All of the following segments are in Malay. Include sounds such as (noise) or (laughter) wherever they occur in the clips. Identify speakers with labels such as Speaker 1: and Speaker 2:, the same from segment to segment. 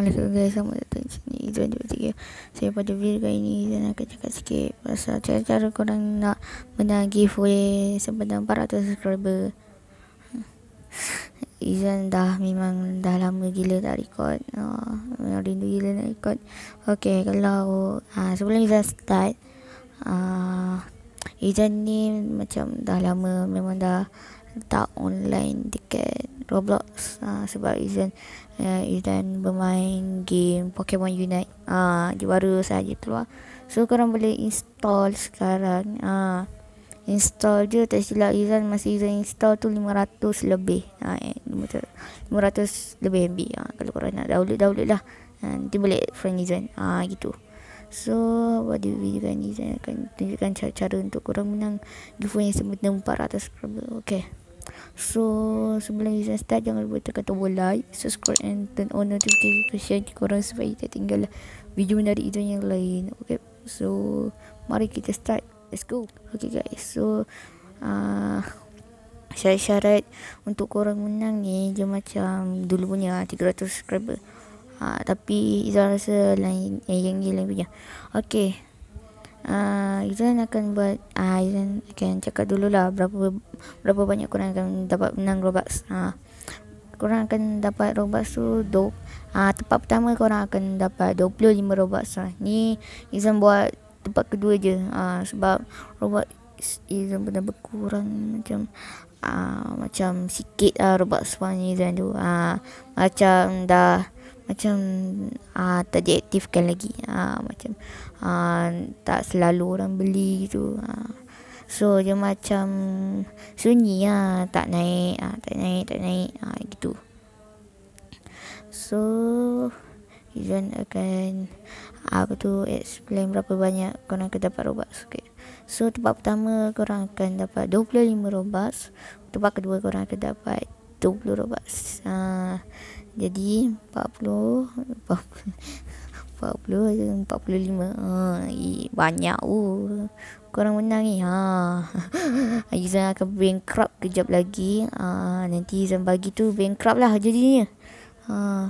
Speaker 1: Hello so guys, sama datang di sini Izuan 23 Saya pada video kali ini izan akan cakap sikit Pasal cara-cara korang nak menang giveaway Sepenang 400 subscriber hmm. izan dah memang dah lama gila tak record ah, Memang oh, rindu gila nak record Okay, kalau uh, Sebelum Izuan start uh, Ijan ni macam dah lama memang dah tak online dekat Roblox ha, sebab Ijan uh, ha, Ijan bermain game Pokemon Unite ah ha, dia baru saja keluar so korang boleh install sekarang ah ha, install je tak silap Ijan masih Ijan install tu 500 lebih ha, eh, 500 lebih MB ha, kalau korang nak download download lah ha, nanti boleh friend Ijan ah ha, gitu So apa di video ni saya akan tunjukkan cara-cara untuk korang menang giveaway yang sebenarnya 400 subscriber. Okay. So sebelum kita start jangan lupa tekan tombol like, subscribe and turn on notification jika orang supaya kita tinggal video menarik itu yang lain. Okay. So mari kita start. Let's go. Okay guys. So ah uh, syarat-syarat untuk korang menang ni je macam dulu punya 300 subscriber ha, tapi Izan rasa lain eh, yang dia lain punya okey uh, Izan akan buat uh, Izan akan cakap dululah berapa berapa banyak korang akan dapat menang Robux ha. korang akan dapat Robux tu do ha, tempat pertama korang akan dapat 25 Robux ha. ni Izan buat tempat kedua je ha, sebab Robux Izan pernah berkurang macam Uh, macam sikit lah robot spawn ni tu uh, macam dah macam uh, ah, tak diaktifkan lagi uh, macam uh, tak selalu orang beli tu uh. so dia macam sunyi ah uh, tak naik uh, tak naik tak naik uh, gitu so Izan akan aku tu explain berapa banyak korang akan dapat robot sikit so tempat pertama orang akan dapat 25 robot tempat kedua orang akan dapat 20 robux ha, jadi 40 40 45 ha, i banyak oh. korang menang ni ha. (laughs) Izan akan bankrupt kejap lagi ha, nanti Izan bagi tu bankrupt lah jadinya ha,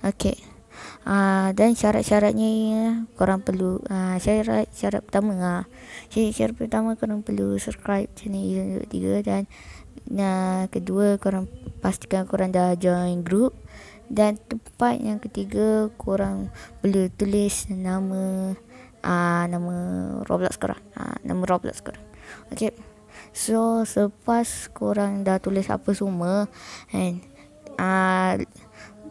Speaker 1: ok Aa, ah, dan syarat-syaratnya korang perlu aa, ah, syarat syarat pertama ah syarat, syarat pertama korang perlu subscribe channel Izan 3 dan Nah, kedua korang pastikan korang dah join group dan tempat yang ketiga korang boleh tulis nama ah uh, nama Roblox korang. Ah uh, nama Roblox korang. okey So, selepas korang dah tulis apa semua and ah uh,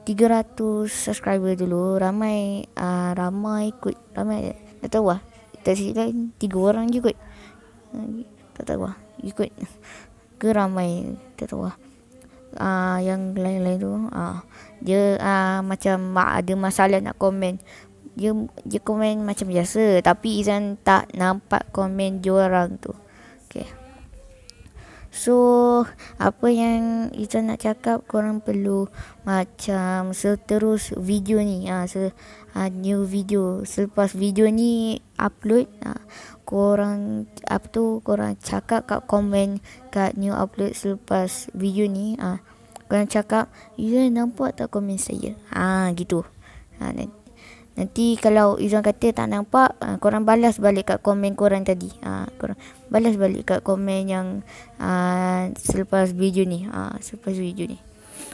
Speaker 1: 300 subscriber dulu, ramai ah uh, ramai ikut, ramai tak tahu ah Tak silap tiga orang je kot. Ah, tak tahu ah Ikut ke ramai tak tahu lah. Uh, ah, yang lain-lain tu uh, dia uh, macam ada masalah nak komen dia dia komen macam biasa tapi Izan tak nampak komen dia orang tu okey so apa yang Izan nak cakap korang perlu macam seterus video ni ah se, uh, new video selepas video ni upload uh, korang apa tu korang cakap kat komen kat new upload selepas video ni ah korang cakap you nampak tak komen saya ha gitu ha, nanti, nanti kalau Izan kata tak nampak ah, korang balas balik kat komen korang tadi ha, korang balas balik kat komen yang ah selepas video ni ha, selepas video ni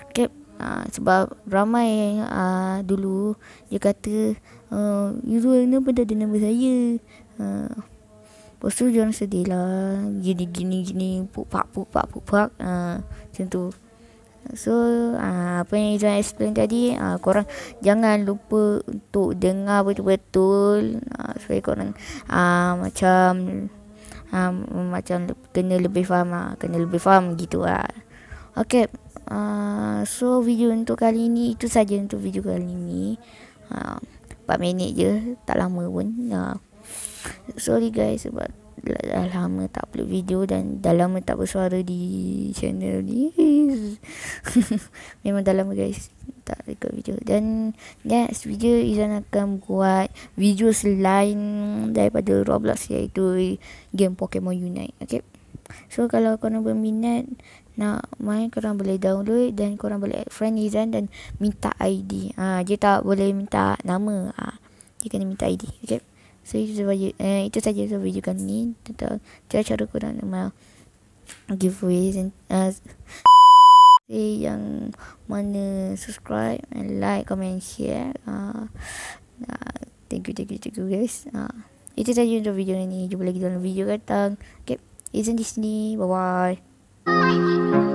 Speaker 1: okay ha, Sebab ramai yang ha, dulu Dia kata uh, You know kenapa tak ada nama saya ha, Lepas tu dia orang sedih lah Gini gini gini Puk pak puk pak puk pak ha, Macam tu So ha, apa yang Izuan explain tadi ha, Korang jangan lupa untuk dengar betul-betul ha, Supaya korang ha, macam ha, Macam kena lebih faham ha, Kena lebih faham gitu lah Okay Ah, so video untuk kali ni itu saja untuk video kali ni. Ha uh, 4 minit je, tak lama pun. Uh, sorry guys sebab dah lama tak upload video dan dah lama tak bersuara di channel ni. (laughs) Memang dah lama guys tak record video. Dan next video Izan akan buat video selain daripada Roblox iaitu game Pokemon Unite. Okay So kalau korang berminat nak main korang boleh download dan korang boleh add friend Izan dan minta ID. Ha, ah, dia tak boleh minta nama. Ha, dia kena minta ID. Okay. So itu sahaja, eh, itu sahaja so video kali ni tentang cara-cara korang nak main giveaway dan uh, ah, (laughs) eh, yang mana subscribe and like, comment, share. ah uh, thank you, thank you, thank you guys. Ha, uh, itu sahaja untuk video ni. Jumpa lagi dalam video datang. Okay. Izan di sini. Bye-bye. Música